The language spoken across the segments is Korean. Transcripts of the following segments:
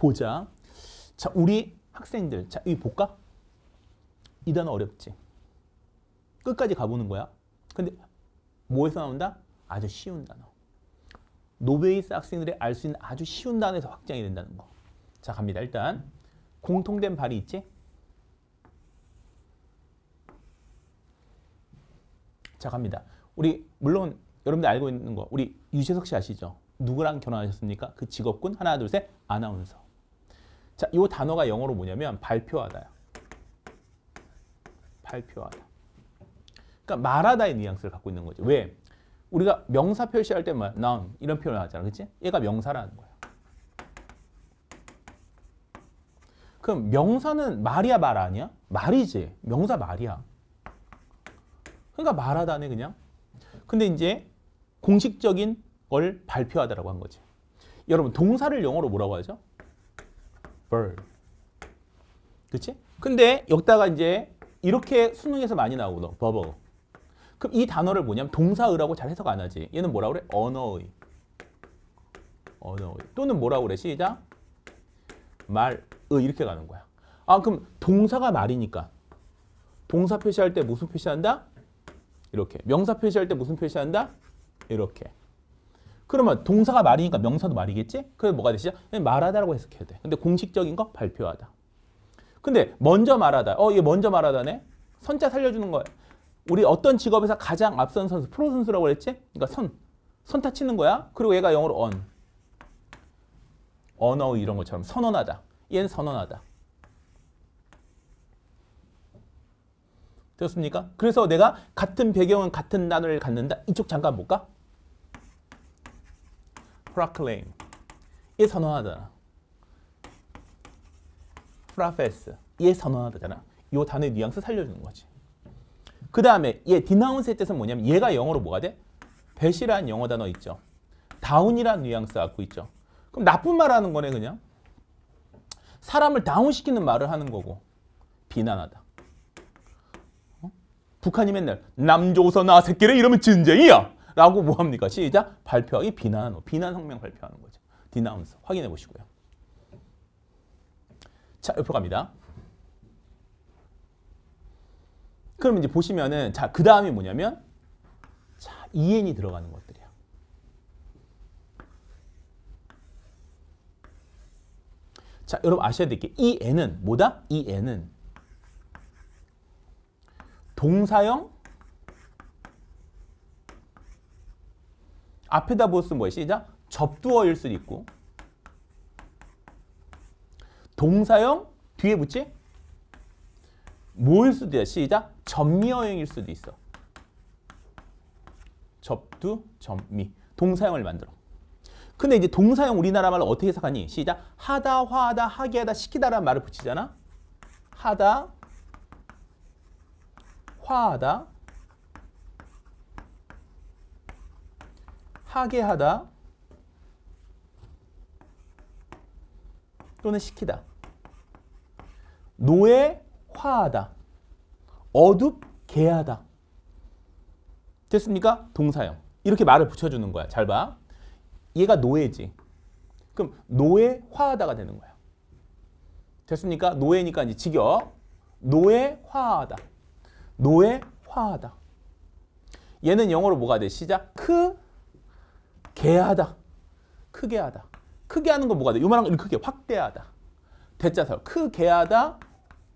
보자. 자, 우리 학생들. 자, 이 볼까? 이 단어 어렵지. 끝까지 가보는 거야. 근데 뭐에서 나온다? 아주 쉬운 단어. 노베이스 학생들이 알 수 있는 아주 쉬운 단어에서 확장이 된다는 거. 자, 갑니다. 일단 공통된 발이 있지? 자, 갑니다. 우리 물론 여러분들 알고 있는 거 우리 유재석 씨 아시죠? 누구랑 결혼하셨습니까? 그 직업군 하나 둘셋 아나운서 자, 이 단어가 영어로 뭐냐면 발표하다요. 발표하다. 그러니까 말하다의 뉘앙스를 갖고 있는 거죠. 왜? 우리가 명사 표시할 때 noun 이런 표현을 하잖아. 그렇 얘가 명사라는 거야. 그럼 명사는 말이야 말 아니야? 말이지. 명사 말이야. 그러니까 말하다네 그냥. 근데 이제 공식적인 걸 발표하다라고 한 거지. 여러분 동사를 영어로 뭐라고 하죠? verb. 그치 근데 여기다가 이제 이렇게 수능에서 많이 나오거든. 버버. 그럼 이 단어를 뭐냐면 동사의라고 잘 해석 안 하지. 얘는 뭐라 그래? 언어의. 언어의. 또는 뭐라 그래? 시작. 말의 이렇게 가는 거야. 아 그럼 동사가 말이니까. 동사 표시할 때 무슨 표시한다? 이렇게. 명사 표시할 때 무슨 표시한다? 이렇게. 그러면 동사가 말이니까 명사도 말이겠지? 그래서 뭐가 되시죠? 말하다라고 해석해야 돼. 근데 공식적인 거 발표하다. 근데 먼저 말하다. 어, 이게 먼저 말하다네. 선자 살려주는 거야. 우리 어떤 직업에서 가장 앞선 선수, 프로 선수라고 그랬지? 그러니까 선. 선타 치는 거야. 그리고 얘가 영어로 언. 언어 이런 것처럼 선언하다. 얘는 선언하다. 되었습니까? 그래서 내가 같은 배경은 같은 단어를 갖는다. 이쪽 잠깐 볼까? proclaim 이 선언하잖아. profess 이선언하잖아이 단어의 뉘앙스 살려주는 거지. 그 다음에 얘 denounce의 뜻은 뭐냐면 얘가 영어로 뭐가 돼? 배시라는 영어 단어 있죠. 다운이라는 뉘앙스 갖고 있죠. 그럼 나쁜 말 하는 거네 그냥. 사람을 다운시키는 말을 하는 거고 비난하다. 어? 북한이 맨날 남조선아 새끼를 이러면 전쟁이야. 라고 뭐합니까? 시작. 발표. 하기 비난, 비난 성명 발표하는 거죠. 디나운스. 확인해 보시고요. 자, 옆으로 갑니다. 그럼 이제 보시면은 자, 그 다음이 뭐냐면 자, EN이 들어가는 것들이야. 자, 여러분 아셔야 될게 EN은 뭐다? EN은 동사형 앞에다 보스 뭐예요? 시작. 접두어일 수도 있고 동사형 뒤에 붙지? 모일 수도 있어. 시작. 접미어형일 수도 있어. 접두, 접미. 동사형을 만들어. 근데 이제 동사형 우리나라 말로 어떻게 해석하니? 시작. 하다, 화하다, 하게 하다, 시키다라는 말을 붙이잖아. 하다, 화하다, 파괴하다 또는 시키다. 노예화하다. 어둡게하다. 됐습니까? 동사형. 이렇게 말을 붙여주는 거야. 잘 봐. 얘가 노예지. 그럼 노예화하다가 되는 거야. 됐습니까? 노예니까 이제 직역. 노예화하다. 노예화하다. 얘는 영어로 뭐가 돼? 시작. 크 개하다. 크게 하다. 크게 하는 건 뭐가 돼? 요만한 거 크게 확대하다. 대자서 크게하다,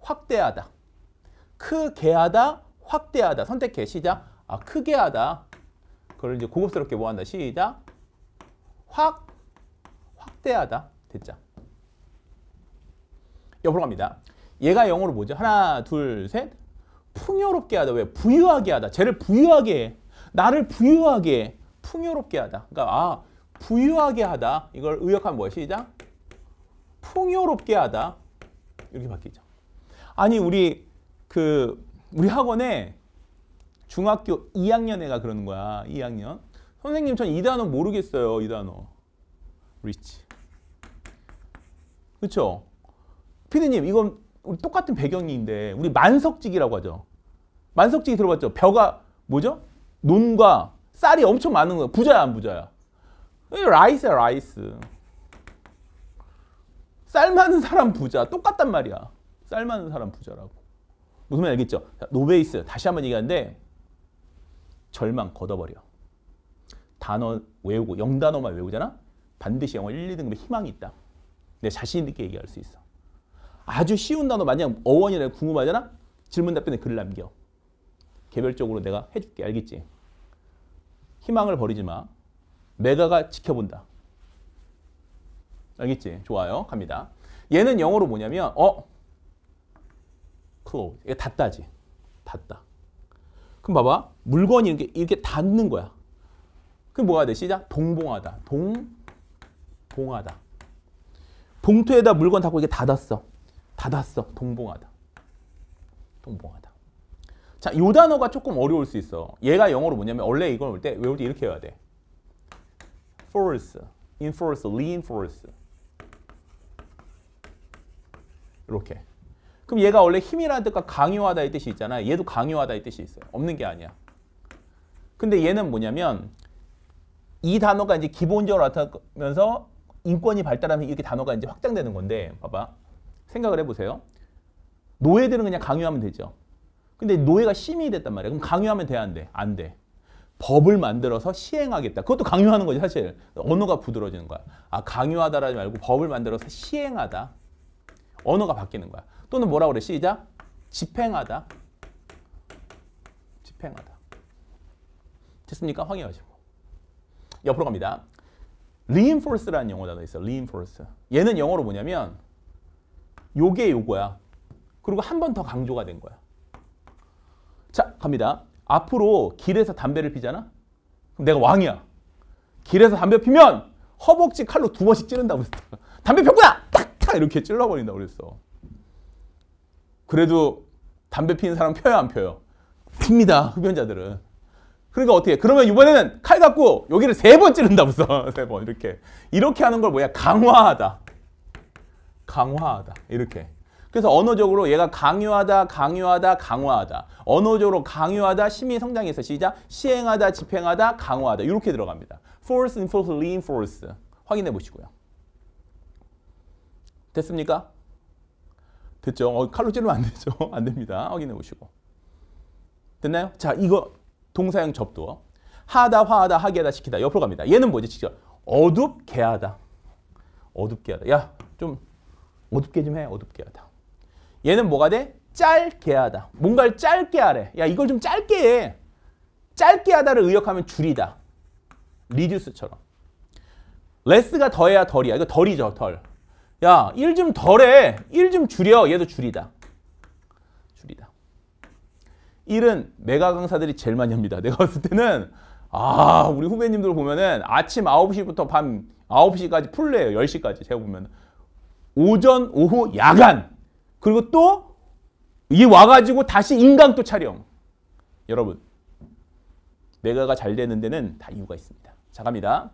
확대하다. 크게하다, 확대하다. 선택해. 시작. 아, 크게 하다. 그걸 이제 고급스럽게 뭐 한다. 시작. 확, 확대하다. 됐자. 옆으로 갑니다. 얘가 영어로 뭐죠? 하나, 둘, 셋. 풍요롭게 하다. 왜? 부유하게 하다. 쟤를 부유하게 해. 나를 부유하게 해. 풍요롭게 하다. 그러니까 아 부유하게 하다. 이걸 의역하면 뭐야? 시작. 풍요롭게 하다. 이렇게 바뀌죠. 아니 우리 그 우리 학원에 중학교 2학년 애가 그러는 거야. 2학년. 선생님 전 이 단어 모르겠어요. 이 단어. r i 그렇 피디님 이건 우리 똑같은 배경인데 우리 만석지기라고 하죠. 만석지기 들어봤죠? 벼가 뭐죠? 논과 쌀이 엄청 많은 거야. 부자야 안 부자야? 라이스야 라이스. 쌀 많은 사람 부자. 똑같단 말이야. 쌀 많은 사람 부자라고. 무슨 말 알겠죠? 자, 노베이스 다시 한 번 얘기하는데 절망 걷어버려. 단어 외우고 영단어만 외우잖아? 반드시 영어 1, 2등급에 희망이 있다. 내 자신 있게 얘기할 수 있어. 아주 쉬운 단어 만약 어원이라 궁금하잖아? 질문 답변에 글 남겨. 개별적으로 내가 해줄게. 알겠지? 희망을 버리지 마. 메가가 지켜본다. 알겠지? 좋아요. 갑니다. 얘는 영어로 뭐냐면 어? 클로 이게 닫다지. 닫다. 그럼 봐봐. 물건이 이렇게, 이렇게 닿는 거야. 그럼 뭐가 돼? 시작. 동봉하다. 동, 봉하다. 봉투에다 물건 닫고 이게 닫았어. 닫았어. 동봉하다. 동봉하다. 자, 요 단어가 조금 어려울 수 있어. 얘가 영어로 뭐냐면 원래 이걸 볼 때 외울 때 이렇게 해야 돼. force, enforce, reinforce. 이렇게. 그럼 얘가 원래 힘이라는 뜻과 강요하다 이 뜻이 있잖아. 얘도 강요하다 이 뜻이 있어요. 없는 게 아니야. 근데 얘는 뭐냐면 이 단어가 이제 기본적으로 나타나면서 인권이 발달하면 이렇게 단어가 이제 확장되는 건데 봐봐. 생각을 해보세요. 노예들은 그냥 강요하면 되죠. 근데 노예가 시민이 됐단 말이야. 그럼 강요하면 돼, 안 돼? 안 돼. 법을 만들어서 시행하겠다. 그것도 강요하는 거지, 사실. 언어가 부드러지는 거야. 아, 강요하다라지 말고 법을 만들어서 시행하다. 언어가 바뀌는 거야. 또는 뭐라 그래? 시작. 집행하다. 집행하다. 됐습니까? 황해가지고. 옆으로 갑니다. reinforce라는 영어 단어 있어. reinforce. 얘는 영어로 뭐냐면 요게 요거야. 그리고 한 번 더 강조가 된 거야. 갑니다. 앞으로 길에서 담배를 피잖아? 그럼 내가 왕이야. 길에서 담배 피면 허벅지 칼로 두 번씩 찌른다고 그랬어. 담배 폈구나! 탁탁 이렇게 찔러버린다고 그랬어. 그래도 담배 피는 사람 펴요 안 펴요? 핍니다 흡연자들은. 그러니까 어떻게 해? 그러면 이번에는 칼 갖고 여기를 세 번 찌른다고 써. 세번 이렇게. 이렇게 하는 걸 뭐야? 강화하다. 강화하다. 이렇게. 그래서 언어적으로 얘가 강요하다, 강요하다, 강화하다. 언어적으로 강요하다, 심의 성장에서 시작, 시행하다, 집행하다, 강화하다. 이렇게 들어갑니다. force, enforce, reinforce. 확인해 보시고요. 됐습니까? 됐죠? 어, 칼로 찌르면 안 되죠? 안 됩니다. 확인해 보시고. 됐나요? 자, 이거 동사형 접두어. 하다, 화하다, 하게 하다, 시키다. 옆으로 갑니다. 얘는 뭐지? 직접. 어둡게 하다. 어둡게 하다. 야, 좀 어둡게 좀 해. 어둡게 하다. 얘는 뭐가 돼? 짧게 하다. 뭔가를 짧게 하래. 야 이걸 좀 짧게 해. 짧게 하다를 의역하면 줄이다. 리듀스처럼. 레스가 더해야 덜이야. 이거 덜이죠. 덜. 야, 1 좀 덜해. 1 좀 줄여. 얘도 줄이다. 줄이다. 1은 메가 강사들이 제일 많이 합니다. 내가 봤을 때는 아, 우리 후배님들 보면은 아침 9시부터 밤 9시까지 풀래요 10시까지 제가 보면 오전, 오후, 야간 그리고 또이게 와가지고 다시 인강 또 촬영. 여러분 내가가잘 되는 데는 다 이유가 있습니다. 자 갑니다.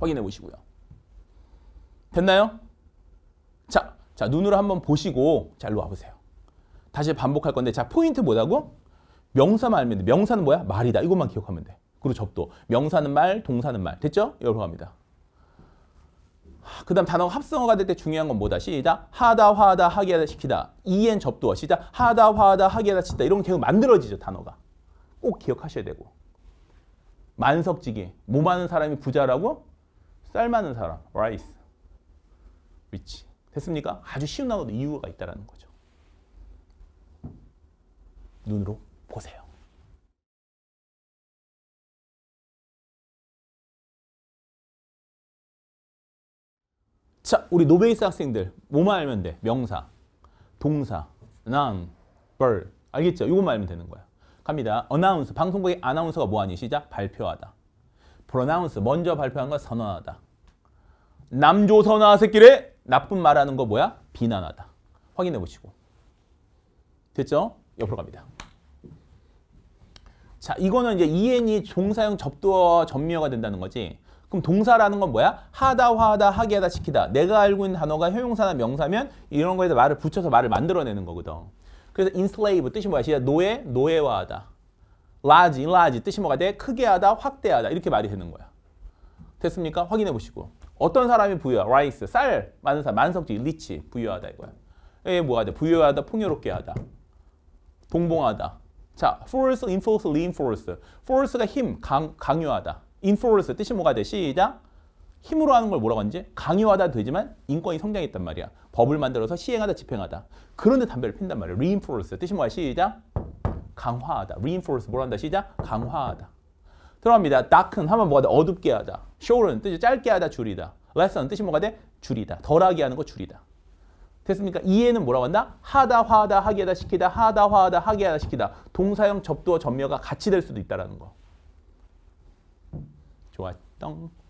확인해 보시고요. 됐나요? 자, 자 눈으로 한번 보시고 잘로 와보세요. 다시 반복할 건데 자 포인트 뭐라고? 명사만 알면 돼. 명사는 뭐야? 말이다. 이것만 기억하면 돼. 그리고 접도. 명사는 말, 동사는 말. 됐죠? 여러분 갑니다. 그다음 단어가 합성어가 될 때 중요한 건 뭐다? 시작. 하다 화하다 하게 하다 시키다. 이엔 접두어. 시작. 하다 화하다 하게 하다 시키다. 이런 게 계속 만들어지죠, 단어가. 꼭 기억하셔야 되고. 만석지기. 뭐 많은 사람이 부자라고? 쌀 많은 사람. 라이스. 리치. 됐습니까? 아주 쉬운 단어도 이유가 있다는 거죠. 눈으로 보세요. 자, 우리 노베이스 학생들 뭐만 알면 돼? 명사, 동사, noun, verb. 알겠죠? 이것만 알면 되는 거야. 갑니다. a n n o 방송국의 아나운서가 뭐하니? 시작. 발표하다. p r o n o 먼저 발표한 건 선언하다. 남조선화 새끼를 나쁜 말하는 거 뭐야? 비난하다. 확인해 보시고. 됐죠? 옆으로 갑니다. 자, 이거는 이제 EN이 e 종사형 접두어 전미어가 된다는 거지. 그럼 동사라는 건 뭐야? 하다, 화하다, 하게 하다, 시키다. 내가 알고 있는 단어가 형용사나 명사면 이런 거에다 말을 붙여서 말을 만들어내는 거거든. 그래서 enslave 뜻이 뭐야? 시작 노예, 노예화하다. large, l a r g e 뜻이 뭐가 돼? 크게 하다, 확대하다. 이렇게 말이 되는 거야. 됐습니까? 확인해 보시고. 어떤 사람이 부유하? rice, 쌀, 많은 사람, 만석지, 리치, 부유하다 이거야. 에 뭐가 돼? 부유하다, 풍요롭게 하다. 봉봉하다 자, force, enforce, reinforce. force가 힘, 강, 강요하다. 인플루언스 뜻이 뭐가 돼? 시작. 힘으로 하는 걸 뭐라고 하는지 강요하다 되지만 인권이 성장했단 말이야. 법을 만들어서 시행하다 집행하다. 그런데 담배를 핀단 말이야. r e i n f 뜻이 뭐야? 시작. 강화하다. r e i n f o r c 다 시작. 강화하다. 들어갑니다. d a r 하면 뭐가 돼? 어둡게 하다. s h 뜻이 짧게 하다 줄이다. l e 뜻이 뭐가 돼? 줄이다. 덜하게 하는 거 줄이다. 됐습니까? 이해는 뭐라고 한다? 하다, 화하다, 하게 하다, 시키다, 하다, 화하다, 하게 하다, 시키다. 동사형 접두어, 전미가 같이 될 수도 있다는 라 거. 좋았던